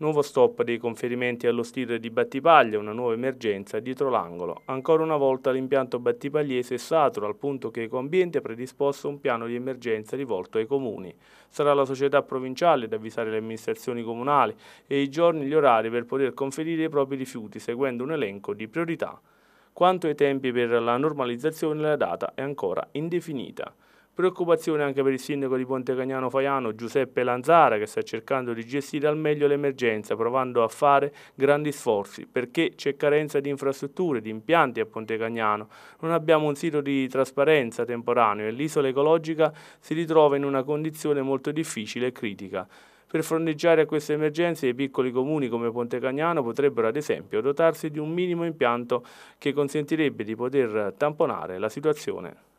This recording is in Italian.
Nuovo stop dei conferimenti allo stile di Battipaglia, una nuova emergenza dietro l'angolo. Ancora una volta l'impianto battipagliese è saturo al punto che Ecoambiente ha predisposto un piano di emergenza rivolto ai comuni. Sarà la società provinciale ad avvisare le amministrazioni comunali e i giorni e gli orari per poter conferire i propri rifiuti seguendo un elenco di priorità. Quanto ai tempi per la normalizzazione la data è ancora indefinita. Preoccupazione anche per il sindaco di Pontecagnano Faiano Giuseppe Lanzara che sta cercando di gestire al meglio l'emergenza provando a fare grandi sforzi perché c'è carenza di infrastrutture, di impianti a Pontecagnano, Non abbiamo un sito di trasparenza temporaneo e l'isola ecologica si ritrova in una condizione molto difficile e critica. Per fronteggiare queste emergenze i piccoli comuni come Pontecagnano potrebbero ad esempio dotarsi di un minimo impianto che consentirebbe di poter tamponare la situazione.